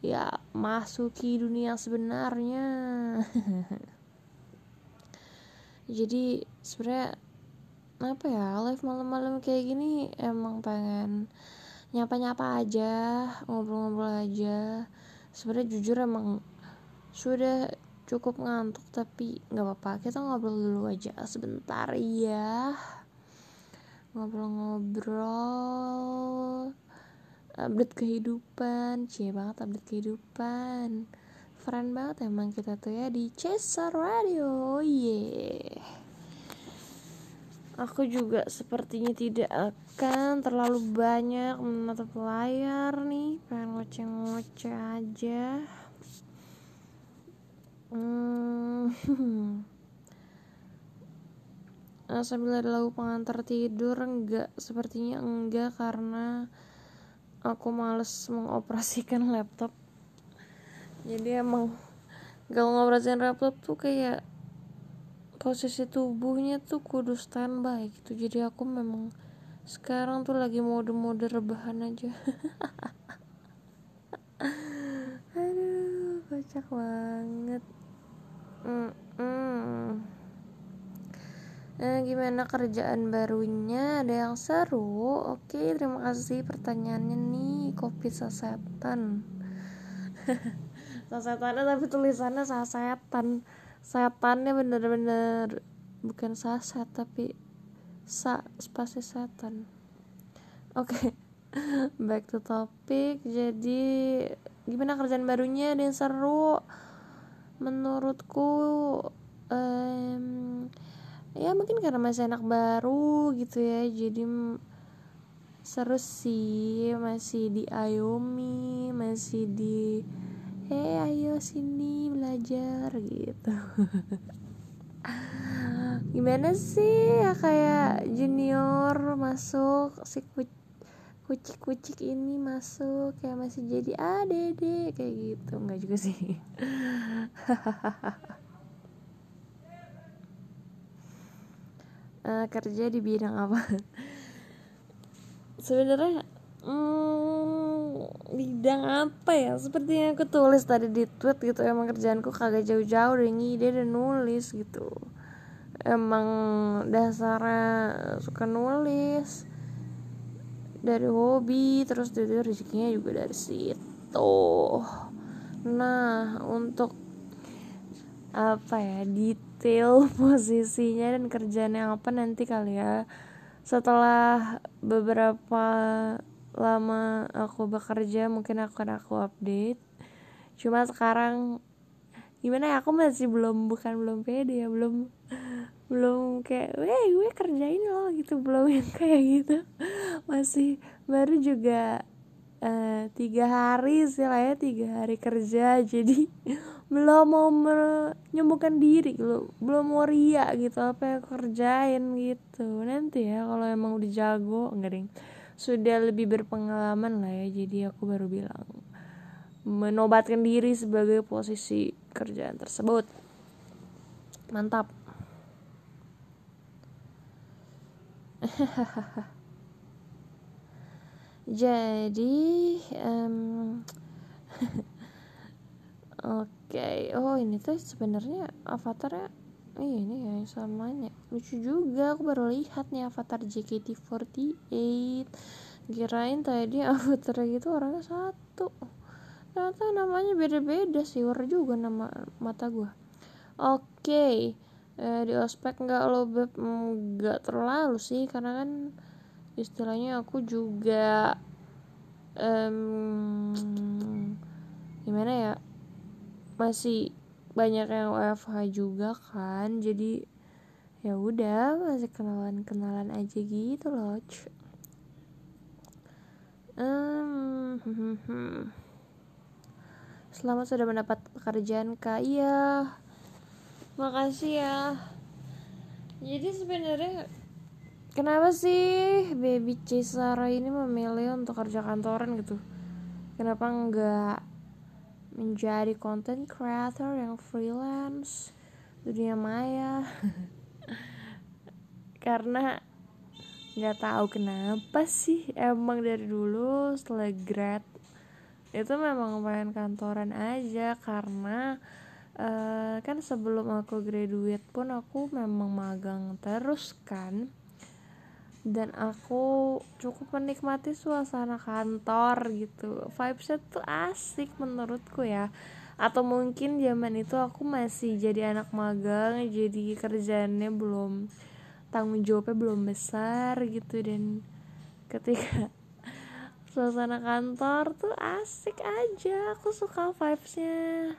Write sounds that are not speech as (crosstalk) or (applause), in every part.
ya masuki dunia sebenarnya (laughs) jadi sebenarnya apa ya live malam-malam kayak gini emang pengen nyapa-nyapa aja ngobrol-ngobrol aja sebenarnya jujur emang sudah cukup ngantuk tapi nggak apa-apa kita ngobrol dulu aja sebentar ya ngobrol-ngobrol update kehidupan cie banget update kehidupan keren banget emang kita tuh ya di Cesar Radio yeah aku juga sepertinya tidak akan terlalu banyak menatap layar nih pengen ngoceh-ngoceh aja hmm. (laughs) Nah, sambil ada lagu pengantar tidur enggak sepertinya enggak karena aku males mengoperasikan (laughs) laptop jadi emang kalau ngoperasikan laptop tuh kayak posisi tubuhnya tuh kudu standby gitu jadi aku memang sekarang tuh lagi mode-mode rebahan aja (laughs) aduh kocak banget mm -mm. Nah, gimana kerjaan barunya? Ada yang seru? Oke, terima kasih pertanyaannya nih, kopi sasetan. (laughs) sasetannya tapi tulisannya sasetan. Setannya bener-bener bukan saset tapi sa spasi setan. Oke. (laughs) Back to topic. Jadi gimana kerjaan barunya? Ada yang seru? Menurutku um, ya mungkin karena masih anak baru gitu ya jadi seru sih masih di ayomi masih di eh ayo sini belajar gitu (laughs) gimana sih ya kayak junior masuk si kucik-kucik ini masuk kayak masih jadi adik kayak gitu nggak juga sih (laughs) uh, kerja di bidang apa (laughs) sebenarnya hmm, bidang apa ya seperti yang aku tulis tadi di tweet gitu emang kerjaanku kagak jauh-jauh dari ngide dan nulis gitu emang dasarnya suka nulis dari hobi terus itu-itu rezekinya juga dari situ nah untuk apa ya di detail (laughs) posisinya dan kerjanya apa nanti kali ya setelah beberapa lama aku bekerja mungkin akan aku update cuma sekarang gimana ya aku masih belum bukan belum pede ya belum belum kayak weh gue kerjain loh gitu belum (laughs) yang kayak gitu masih baru juga Eh, tiga hari sih lah ya tiga hari kerja (laughs) jadi belum mau menyembuhkan diri belum gitu. belum mau ria gitu apa yang kerjain gitu nanti ya kalau emang udah jago ngering sudah lebih berpengalaman lah ya jadi aku baru bilang menobatkan diri sebagai posisi kerjaan tersebut mantap (laughs) jadi um, (laughs) oke okay. oh ini tuh sebenarnya avatarnya eh, ini ya samanya lucu juga aku baru lihat nih avatar JKT48 kirain tadi (laughs) avatar gitu orangnya satu ternyata namanya beda-beda sih war juga nama mata gua oke okay. eh, di ospek nggak lo beb nggak terlalu sih karena kan istilahnya aku juga um, gimana ya masih banyak yang WFH juga kan jadi ya udah masih kenalan kenalan aja gitu loh um, (laughs) selamat sudah mendapat pekerjaan kak iya makasih ya jadi sebenarnya kenapa sih baby Cesara ini memilih untuk kerja kantoran gitu kenapa enggak menjadi content creator yang freelance dunia maya (laughs) karena nggak tahu kenapa sih emang dari dulu setelah grad itu memang pengen kantoran aja karena uh, kan sebelum aku graduate pun aku memang magang terus kan dan aku cukup menikmati suasana kantor gitu vibesnya tuh asik menurutku ya atau mungkin zaman itu aku masih jadi anak magang jadi kerjaannya belum tanggung jawabnya belum besar gitu dan ketika (laughs) suasana kantor tuh asik aja aku suka vibesnya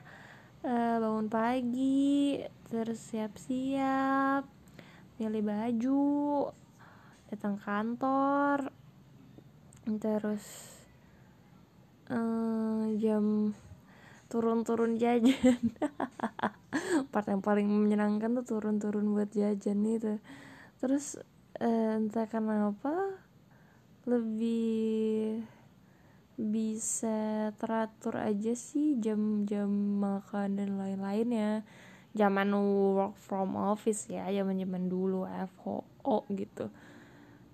uh, bangun pagi terus siap-siap milih baju datang kantor terus uh, jam turun-turun jajan (laughs) part yang paling menyenangkan tuh turun-turun buat jajan itu terus uh, entah kenapa lebih bisa teratur aja sih jam-jam makan dan lain-lainnya zaman work from office ya zaman zaman dulu FHO gitu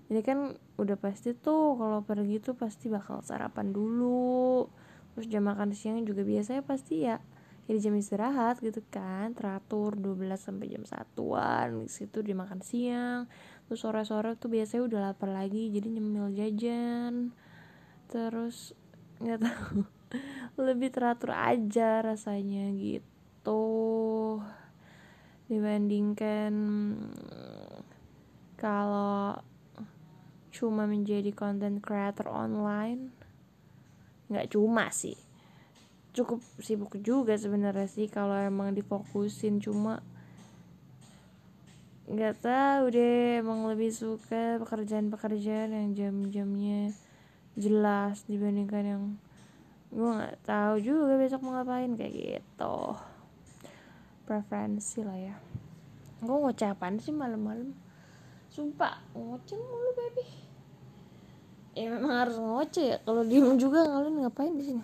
ini kan udah pasti tuh kalau pergi tuh pasti bakal sarapan dulu terus jam makan siang juga biasanya pasti ya jadi ya jam istirahat gitu kan teratur 12 sampai jam an di situ dimakan siang terus sore-sore tuh biasanya udah lapar lagi jadi nyemil jajan terus nggak tahu (laughs) lebih teratur aja rasanya gitu dibandingkan kalau cuma menjadi content creator online nggak cuma sih cukup sibuk juga sebenarnya sih kalau emang difokusin cuma nggak tahu deh emang lebih suka pekerjaan-pekerjaan yang jam-jamnya jelas dibandingkan yang gue nggak tahu juga besok mau ngapain kayak gitu preferensi lah ya gue ngucapan sih malam-malam sumpah ngoceng mulu baby ya memang harus ngoceh ya kalau diem juga kalian ngapain di sini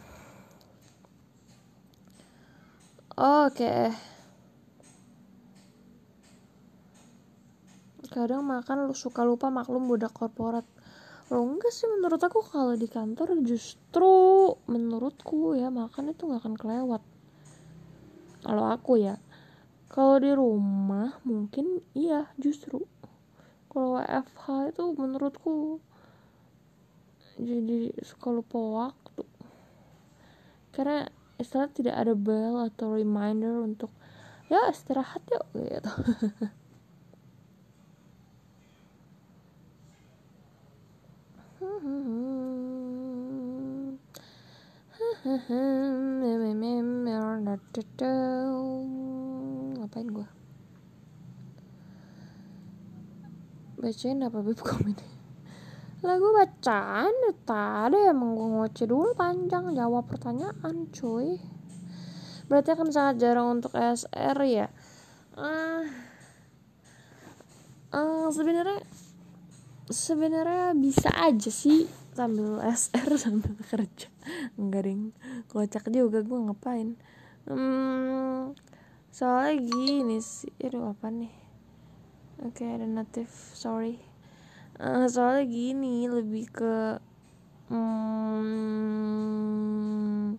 oke kadang makan lu suka lupa maklum budak korporat lo enggak sih menurut aku kalau di kantor justru menurutku ya makan itu nggak akan kelewat kalau aku ya kalau di rumah mungkin iya justru kalau WFH itu menurutku jadi suka lupa waktu karena istirahat tidak ada bell atau reminder untuk ya istirahat yuk gitu ngapain gue bacain apa bib komedi lagu bacaan tadi emang gue ngoceh dulu panjang jawab pertanyaan cuy berarti akan sangat jarang untuk SR ya uh, uh, sebenarnya sebenarnya bisa aja sih sambil SR (laughs) sambil kerja nggaring kocak juga gue ngapain hmm, soalnya gini sih aduh apa nih oke okay, ada native sorry uh, soalnya gini lebih ke hmm,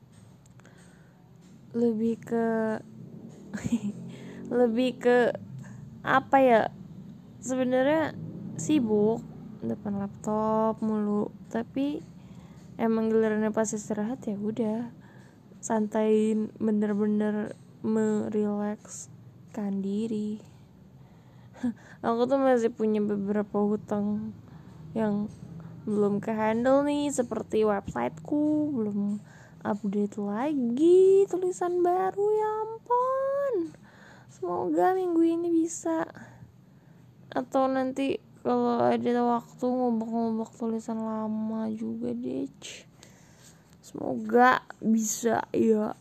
lebih ke (laughs) lebih ke apa ya sebenarnya sibuk depan laptop mulu tapi emang gelarnya pas istirahat ya udah santain bener-bener kan diri (laughs) aku tuh masih punya beberapa hutang yang belum kehandle nih seperti websiteku belum update lagi tulisan baru ya ampun semoga minggu ini bisa atau nanti kalau ada waktu ngobok-ngobok tulisan lama juga deh semoga bisa ya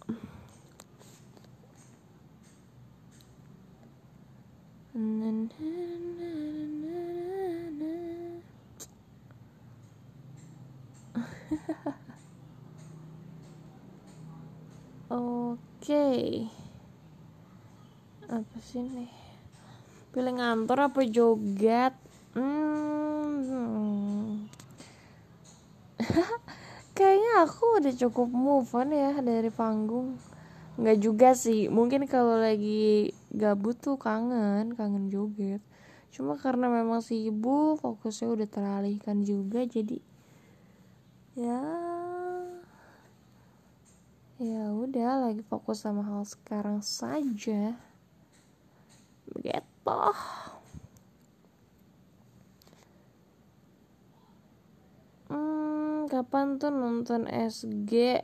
(laughs) Oke. Okay. Apa sih nih? Pilih ngantor apa joget? Hmm. (laughs) Kayaknya aku udah cukup move on ya dari panggung. Nggak juga sih. Mungkin kalau lagi gabut tuh kangen kangen joget cuma karena memang sibuk fokusnya udah teralihkan juga jadi ya ya udah lagi fokus sama hal sekarang saja begitu hmm kapan tuh nonton SG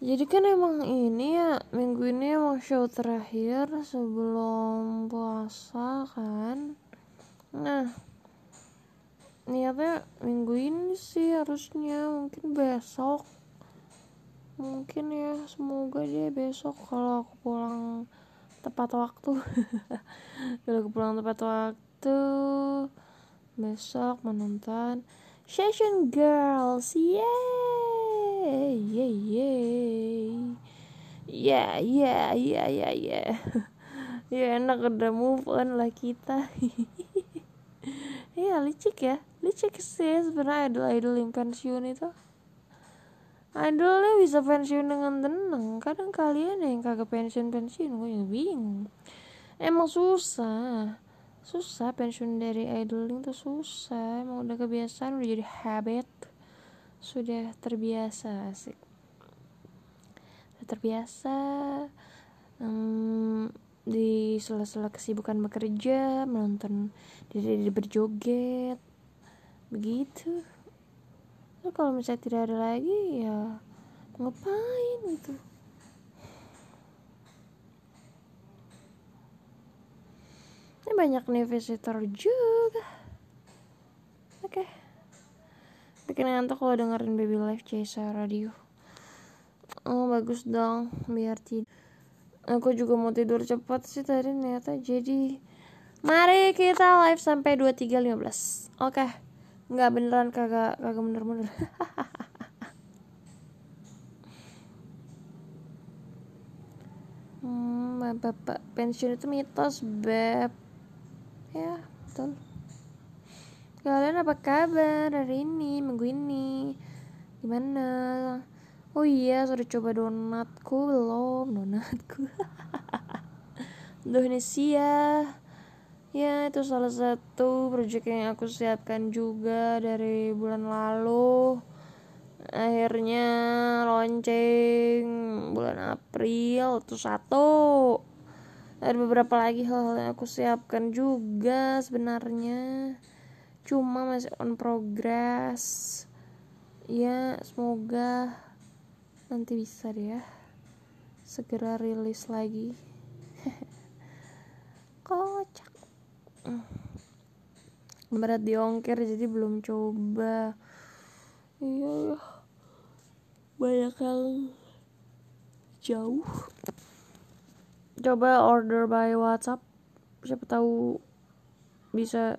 jadi kan emang ini ya minggu ini emang show terakhir sebelum puasa kan nah niatnya minggu ini sih harusnya mungkin besok mungkin ya semoga dia besok kalau aku pulang tepat waktu (laughs) kalau aku pulang tepat waktu besok menonton Session Girls yeay yeah yeah yeah yeah yeah yeah yeah yeah ya enak udah move on lah kita (laughs) iya licik ya licik sih sebenarnya idol idol yang pensiun itu idolnya bisa pensiun dengan tenang kadang kalian yang kagak pensiun pensiun gue yang bingung emang susah susah pensiun dari idoling tuh susah emang udah kebiasaan udah jadi habit sudah terbiasa asik sudah terbiasa um, di sela-sela kesibukan bekerja menonton diri, berjoget begitu Lalu kalau misalnya tidak ada lagi ya ngapain itu? ini banyak nih visitor juga oke okay. Bikin ngantuk kalau dengerin Baby Life chaser Radio. Oh bagus dong, biar tidur. Aku juga mau tidur cepat sih tadi ternyata jadi Mari kita live sampai 23.15 Oke okay. Nggak beneran kagak kagak bener-bener hmm, Bapak pensiun itu mitos beb Ya betul Kalian apa kabar hari ini, minggu ini? Gimana? Oh iya, sudah coba donatku belum? Donatku. (laughs) Indonesia. Ya, itu salah satu project yang aku siapkan juga dari bulan lalu. Akhirnya launching bulan April itu satu. Ada beberapa lagi hal-hal yang aku siapkan juga sebenarnya cuma masih on progress ya semoga nanti bisa ya segera rilis lagi (laughs) kocak berat diongkir jadi belum coba iya, iya. banyak yang jauh coba order by WhatsApp siapa tahu bisa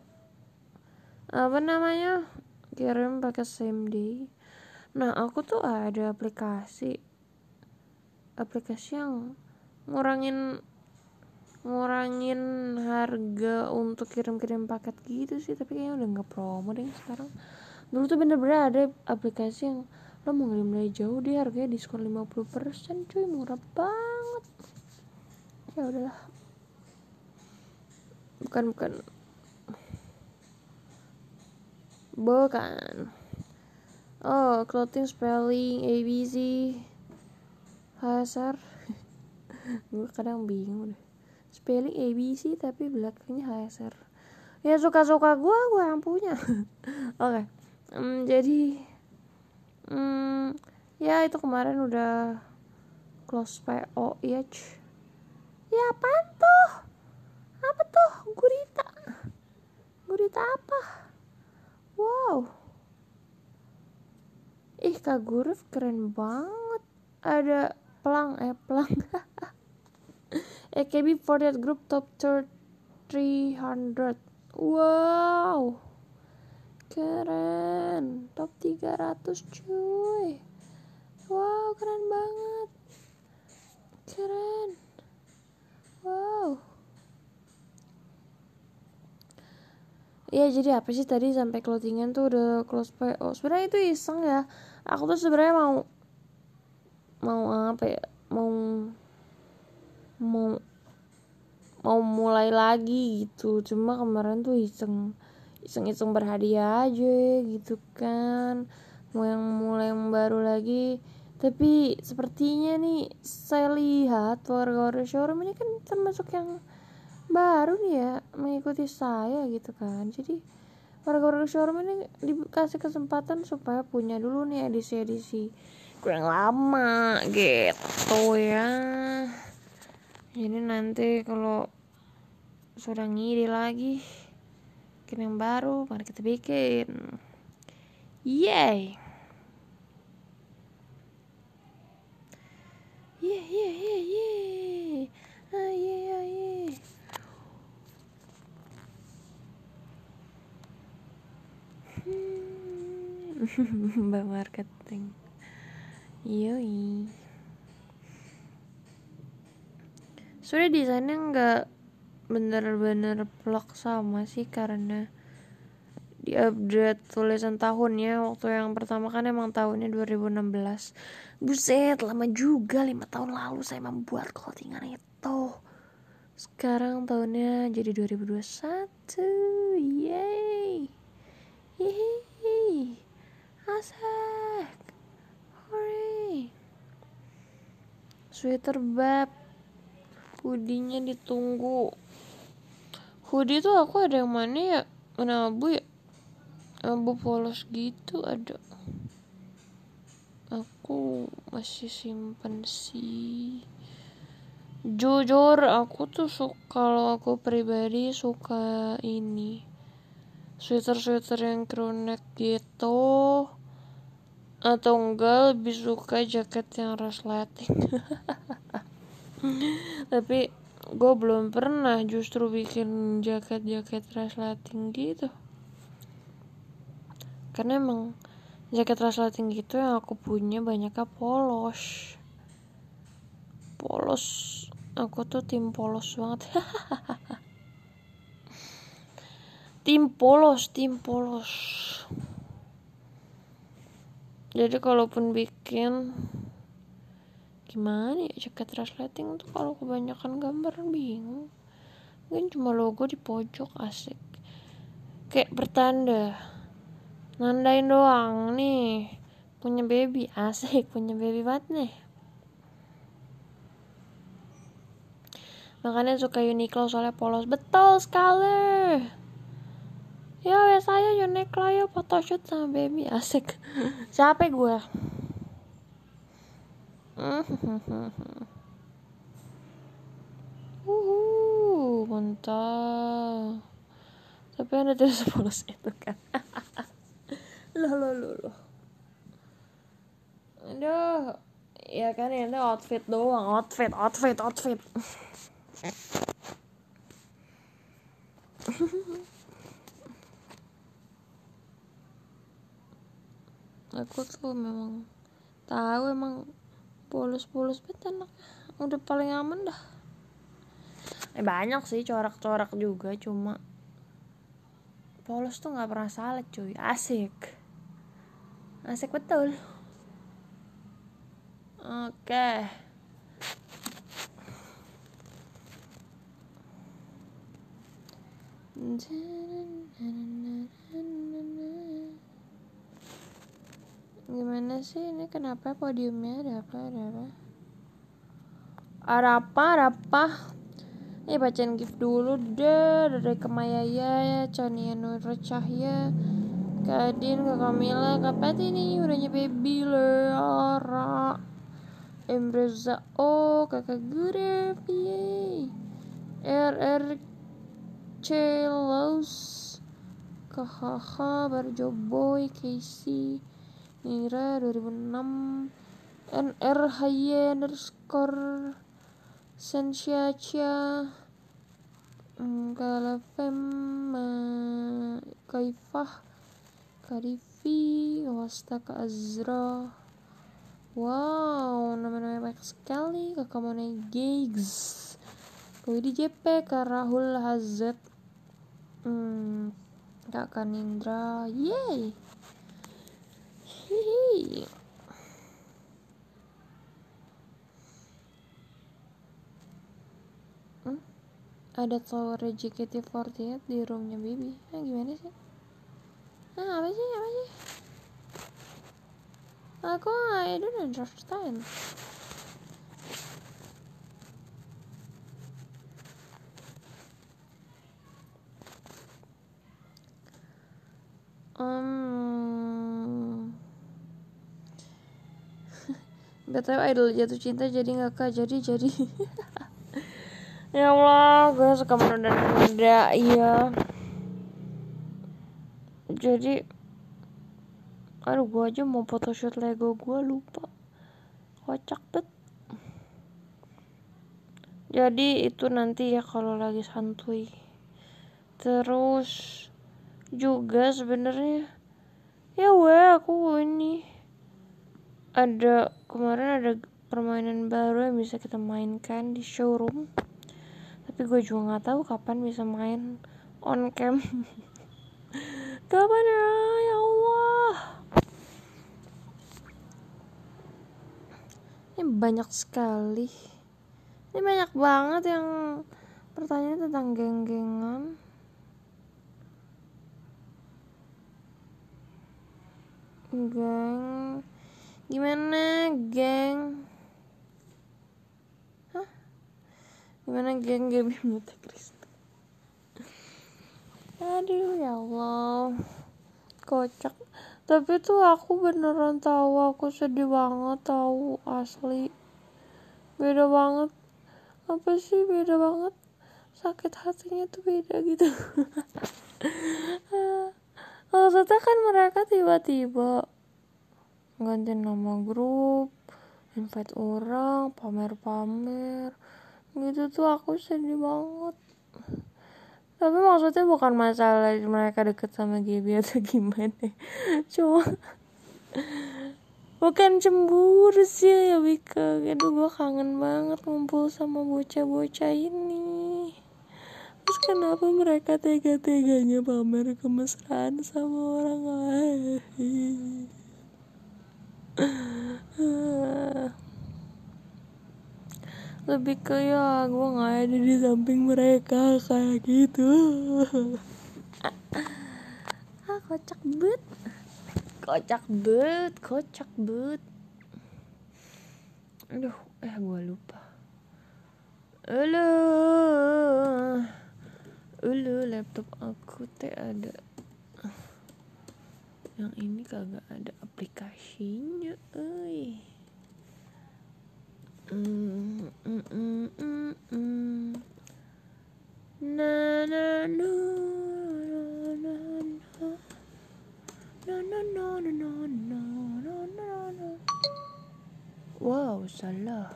apa namanya kirim pakai same day nah aku tuh ada aplikasi aplikasi yang ngurangin ngurangin harga untuk kirim-kirim paket gitu sih tapi kayaknya udah nggak promo deh sekarang dulu tuh bener-bener ada aplikasi yang lo mau ngirim dari jauh dia harganya diskon 50% cuy murah banget ya udahlah bukan bukan bukan oh clothing spelling ABC Hazard (laughs) gue kadang bingung deh spelling ABC tapi belakangnya HSR ya suka-suka gue gue yang punya (laughs) oke okay. um, hmm, jadi um, ya itu kemarin udah close PO ya ya apa tuh apa tuh gurita gurita apa Wow. Ih, Kak Guruf keren banget. Ada pelang eh pelang. AKB48 (laughs) group top 300. Wow. Keren. Top 300 cuy. Wow, keren banget. Keren. Wow. Iya jadi apa sih tadi sampai clothingan tuh udah close PO oh, sebenarnya itu iseng ya aku tuh sebenarnya mau mau apa ya mau mau mau mulai lagi gitu cuma kemarin tuh iseng iseng iseng berhadiah aja gitu kan mau yang mulai yang baru lagi tapi sepertinya nih saya lihat warga-warga showroom ini kan termasuk yang baru nih ya mengikuti saya gitu kan jadi warga-warga showroom ini dikasih kesempatan supaya punya dulu nih edisi-edisi yang lama gitu ya jadi nanti kalau sudah ngiri lagi bikin yang baru mari kita bikin yay yeah yeah yeah yeah ah yeah (laughs) mbak marketing yoi sudah desainnya nggak bener-bener plok sama sih karena di update tulisan tahunnya waktu yang pertama kan emang tahunnya 2016 buset lama juga lima tahun lalu saya membuat clothingan itu sekarang tahunnya jadi 2021 yay yay Asek, hurry. Sweater bab, hoodie-nya ditunggu. Hoodie tuh aku ada yang mana ya? Mana abu ya? Abu polos gitu ada. Aku masih simpen sih jujur aku tuh suka kalau aku pribadi suka ini sweater-sweater yang crew neck gitu atau enggak lebih suka jaket yang resleting tapi gue belum pernah justru bikin jaket-jaket resleting gitu karena emang jaket resleting gitu yang aku punya banyaknya polos polos aku tuh tim polos banget tim polos tim polos jadi kalaupun bikin gimana ya jaket translating tuh kalau kebanyakan gambar bingung mungkin cuma logo di pojok asik kayak bertanda nandain doang nih punya baby asik punya baby banget nih makanya suka Uniqlo soalnya polos betul sekali ya wes saya yo lah ya foto shoot sama baby asik (laughs) siapa gue (laughs) Uhu, mantap. Tapi anda tidak sepolos itu kan. lo lo lo lo Aduh, ya kan ini outfit doang, outfit, outfit, outfit. (laughs) aku tuh memang tahu emang polos-polos banget anak udah paling aman dah eh, banyak sih corak-corak juga cuma polos tuh nggak pernah salah cuy asik asik betul oke okay gimana sih ini kenapa podiumnya ada apa ada apa arapa arapa ini bacain gift dulu deh dari Kemayaya ya cania Nur Cahya Kadin ke Kamila kapan ini udahnya baby Lara Embreza O oh, kakak Guref yeay RR Celos Kahaha Barjoboy Casey Nira 2006 NR HY underscore Sensiacia Galafem Kaifah Karifi Wastaka Azra Wow, nama-nama banyak sekali. Kakak mau naik Gigs. Widi JP, Karahul Hazet. Hmm, Kak Kanindra. Yeay. Hmm? Ada tower JKT48 di roomnya Bibi. Nah, gimana sih? Nah, apa sih? Apa sih? Aku I don't understand. Um, Gak idol jatuh cinta jadi kak jadi jadi (laughs) Ya Allah gue suka menunda-nunda Iya Jadi Aduh gue aja mau photoshoot Lego gue lupa Kocak bet Jadi itu nanti ya kalau lagi santuy Terus juga sebenarnya ya weh aku ini ada kemarin ada permainan baru yang bisa kita mainkan di showroom tapi gue juga nggak tahu kapan bisa main on cam (laughs) kapan ya ya Allah ini banyak sekali ini banyak banget yang pertanyaan tentang geng-gengan geng Gimana, geng? Hah? Gimana, geng? Gaby menyuta Kristen. Aduh, ya Allah. Kocak. Tapi tuh aku beneran tahu aku sedih banget tahu asli. Beda banget. Apa sih beda banget? Sakit hatinya tuh beda gitu. (laughs) Ah, maksudnya kan mereka tiba-tiba ganti nama grup invite orang pamer-pamer gitu tuh aku sedih banget tapi maksudnya bukan masalah mereka deket sama Gaby (laughs) atau gimana cuma bukan cemburu sih ya Wika gitu gue kangen banget ngumpul sama bocah-bocah ini terus kenapa mereka tega-teganya pamer kemesraan sama orang lain lebih ke ya gue nggak ada di samping mereka kayak gitu ah kocak but, kocak but, kocak but. aduh eh gue lupa Ulu, ulu laptop aku teh ada yang ini kagak ada aplikasinya ei, wow salah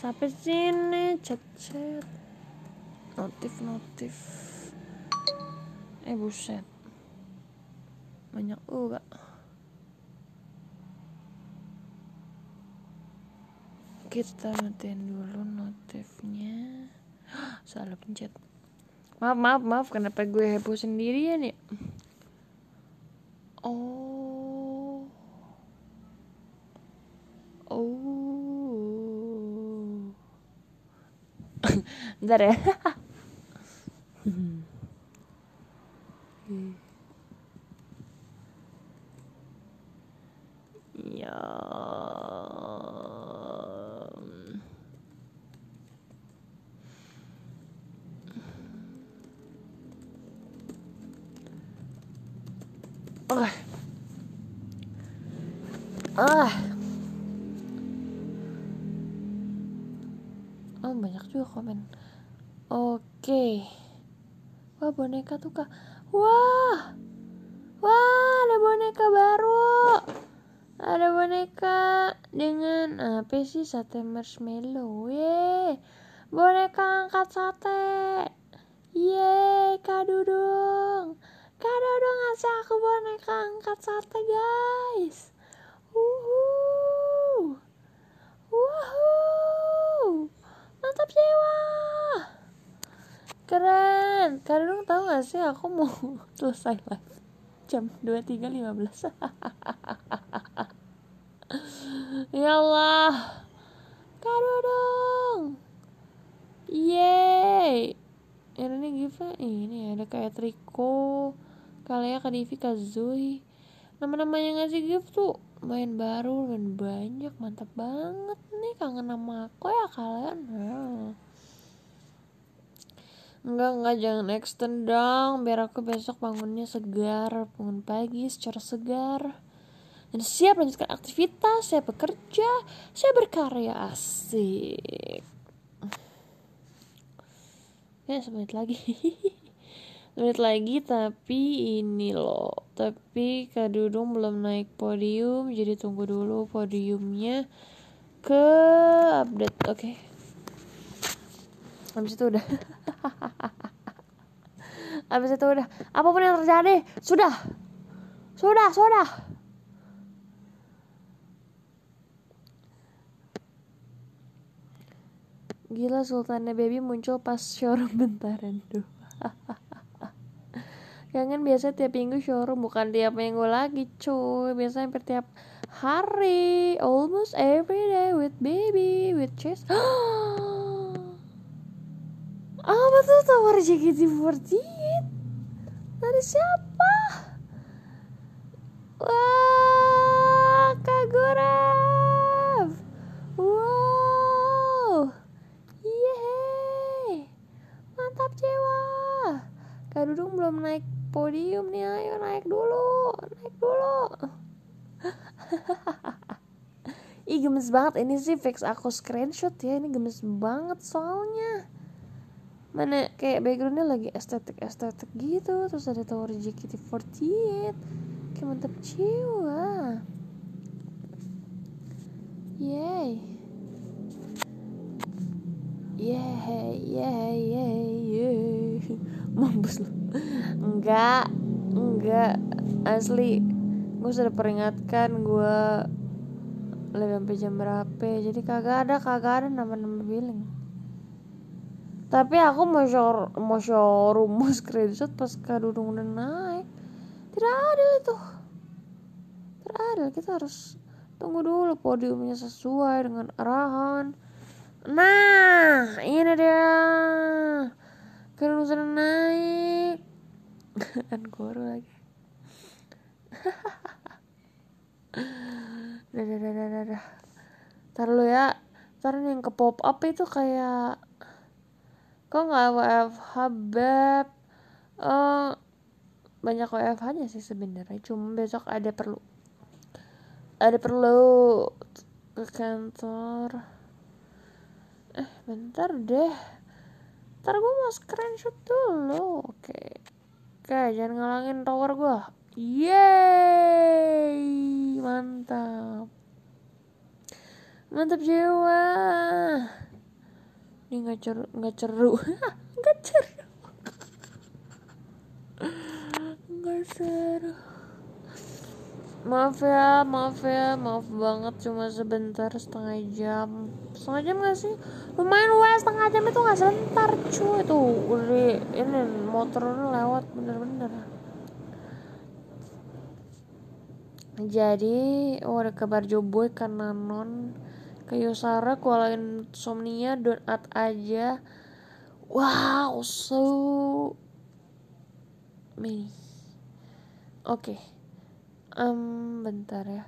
sampai sini chat chat notif notif eh buset banyak juga kita matiin dulu notifnya salah pencet maaf maaf maaf kenapa gue heboh sendirian ya oh oh (laughs) ntar ya (laughs) boneka tuh kak wah wah ada boneka baru ada boneka dengan apa sih sate marshmallow ye boneka angkat sate ye kak dudung kak dudung ngasih aku boneka angkat sate guys uhu uhu mantap jiwa keren kalian tau gak sih aku mau (laughs) selesai live jam dua tiga lima 23.15 (laughs) ya Allah kado dong yeay ini ini give ya, ini ada kayak Triko kalian Kalea Kadivi Kazui nama-nama yang ngasih gift tuh main baru main banyak mantap banget nih kangen nama aku ya kalian nah. Enggak, enggak, jangan extend dong. Biar aku besok bangunnya segar, bangun pagi secara segar. Dan siap lanjutkan aktivitas, siap bekerja, siap berkarya asik. Ya, semenit lagi. (laughs) semenit lagi, tapi ini loh. Tapi Kak Dudung belum naik podium, jadi tunggu dulu podiumnya ke update. Oke. Okay habis itu udah (laughs) habis itu udah apapun yang terjadi sudah sudah sudah Gila sultannya Baby muncul pas showroom bentaran tuh. (laughs) Ya Kangen biasa tiap minggu showroom bukan tiap minggu lagi cuy. Biasanya hampir tiap hari, almost every day with baby, with cheese. (gasps) apa tuh tawar JKT48 dari siapa wah Kagura wow yeay iya, mantap cewa Kak Dudung belum naik podium nih ayo naik dulu naik dulu (laughs) Ih gemes banget ini sih fix aku screenshot ya ini gemes banget soalnya mana kayak backgroundnya lagi estetik estetik gitu terus ada tower JKT48 kayak mantap jiwa yay yay yay yay yeah (laughs) mampus lu enggak enggak asli gue sudah peringatkan gue lebih sampai jam berapa ya. jadi kagak ada kagak ada nama-nama billing tapi aku mau show mau showroom rumus screenshot pas kadung udah naik tidak ada itu tidak ada kita harus tunggu dulu podiumnya sesuai dengan arahan nah ini dia kadung (laughs) (laughs) udah naik guru lagi Dah, dah, dah, dah, dah. ya, ntar yang ke pop up itu kayak kok nggak WFH beb uh, banyak WFH nya sih sebenarnya cuma besok ada perlu ada perlu ke kantor eh bentar deh ntar gue mau screenshot dulu oke okay. oke jangan ngalangin tower gue yeay mantap mantap jiwa ini nggak ceru nggak ceru (laughs) nggak ceru nggak seru maaf ya maaf ya maaf banget cuma sebentar setengah jam setengah jam gak sih lumayan wes setengah jam itu nggak sebentar cuy itu udah ini motor lewat bener-bener jadi oh, kabar jomblo karena non ke Yosara Kuala Insomnia donat aja wow so many oke okay. um, bentar ya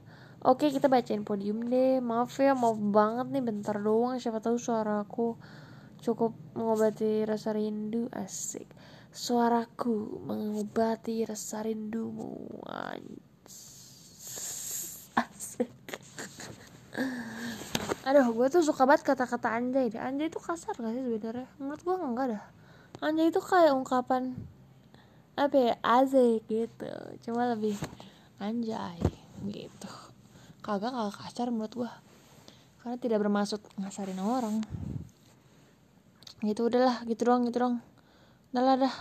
oke okay, kita bacain podium deh maaf ya maaf banget nih bentar doang siapa tahu suaraku cukup mengobati rasa rindu asik suaraku mengobati rasa rindumu asik aduh gue tuh suka banget kata-kata Anjay. deh anjay itu kasar gak sih sebenarnya menurut gue enggak dah Anjay itu kayak ungkapan apa ya azik gitu cuma lebih anjay gitu kagak kagak kasar menurut gue karena tidak bermaksud ngasarin orang gitu udahlah gitu doang gitu doang udahlah dah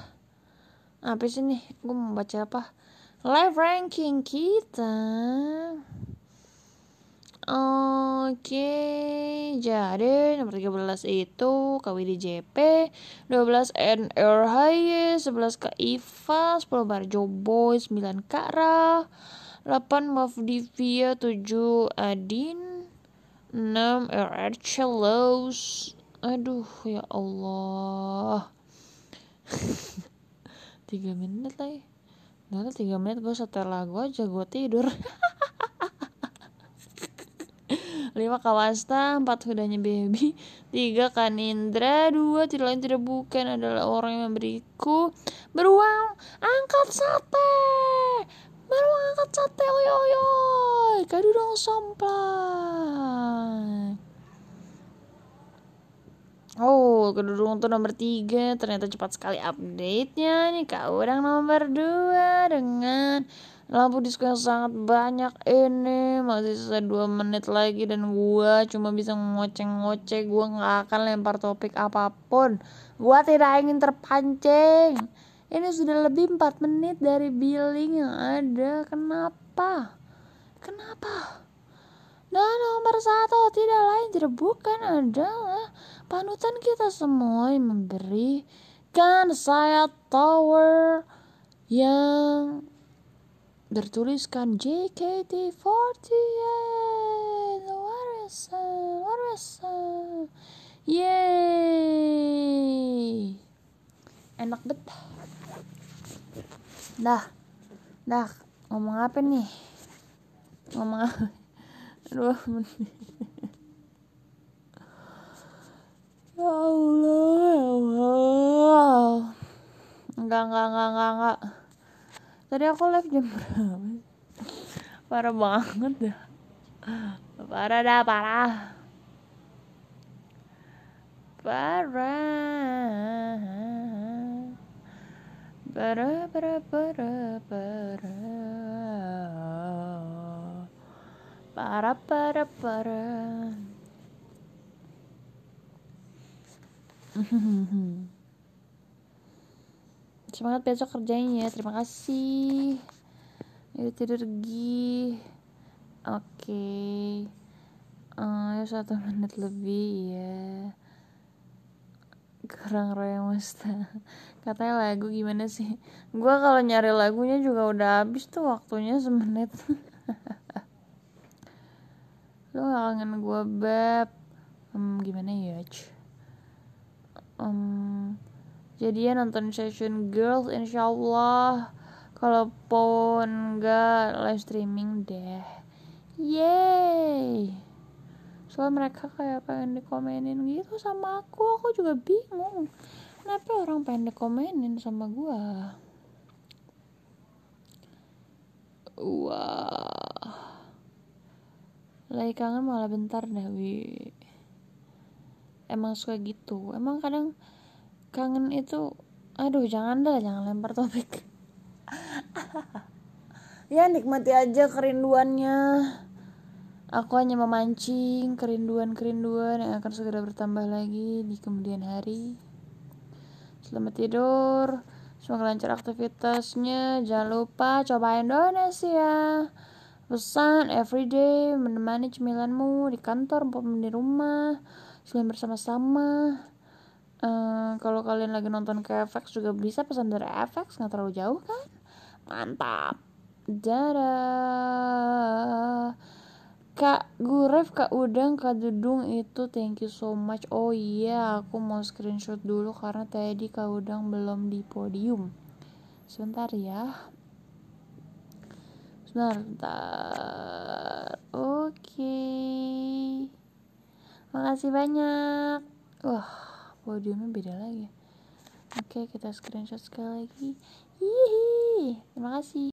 Apa sih nih? gue mau baca apa live ranking kita Oke, jadi nomor 13 itu KWD JP, 12 NR 11 K Iva, 10 Barjo Boy, 9 Kak Ra, 8 Mafdivia, 7 Adin, 6 RR Celos. Aduh, ya Allah. 3 (laughs) menit lagi. Nanti 3 menit gue setel lagu aja gue tidur. (laughs) 5 Kawasta, 4 Hudanya Baby, 3 (laughs) Kanindra, 2 tidak lain tidak bukan adalah orang yang memberiku beruang angkat sate. Beruang angkat sate oy oy oy. Kadu dong sampai Oh, kedudukan untuk nomor tiga ternyata cepat sekali update-nya nih kau orang nomor dua dengan lampu disco yang sangat banyak ini masih sisa dua menit lagi dan gua cuma bisa ngoceh-ngoceh gua nggak akan lempar topik apapun gua tidak ingin terpancing ini sudah lebih empat menit dari billing yang ada kenapa kenapa dan nah, nomor satu tidak lain tidak bukan adalah panutan kita semua yang memberikan saya tower yang bertuliskan JKT48 warisan warisan yeay enak bet dah dah ngomong apa nih ngomong apa dua menit ya Allah ya Allah enggak enggak enggak enggak enggak tadi aku live jam berapa parah banget dah parah dah parah parah parah parah parah parah parah parah parah (laughs) semangat besok kerjain ya terima kasih yuk tidur gih oke okay. uh, eh, satu menit lebih ya kurang Roy Musta (laughs) katanya lagu gimana sih gue kalau nyari lagunya juga udah habis tuh waktunya semenit (laughs) lu gak kangen gue beb um, gimana ya um, jadi ya nonton session girls insyaallah kalaupun enggak live streaming deh yay soalnya mereka kayak pengen dikomenin gitu sama aku aku juga bingung kenapa orang pengen dikomenin sama gua wah lagi kangen malah bentar dah wi emang suka gitu emang kadang kangen itu aduh jangan deh jangan lempar topik (laughs) ya nikmati aja kerinduannya aku hanya memancing kerinduan-kerinduan yang akan segera bertambah lagi di kemudian hari selamat tidur semoga lancar aktivitasnya jangan lupa coba Indonesia ya. pesan everyday menemani cemilanmu di kantor maupun di rumah selain bersama-sama Eh, kalau kalian lagi nonton ke FX juga bisa pesan dari FX nggak terlalu jauh kan mantap dadah Kak Guref, Kak Udang, Kak Dudung itu thank you so much. Oh iya, yeah, aku mau screenshot dulu karena tadi Kak Udang belum di podium. Sebentar ya. Sebentar, sebentar. Oke. Okay. Makasih banyak. Wah. Uh podiumnya beda lagi oke kita screenshot sekali lagi Hihi. terima kasih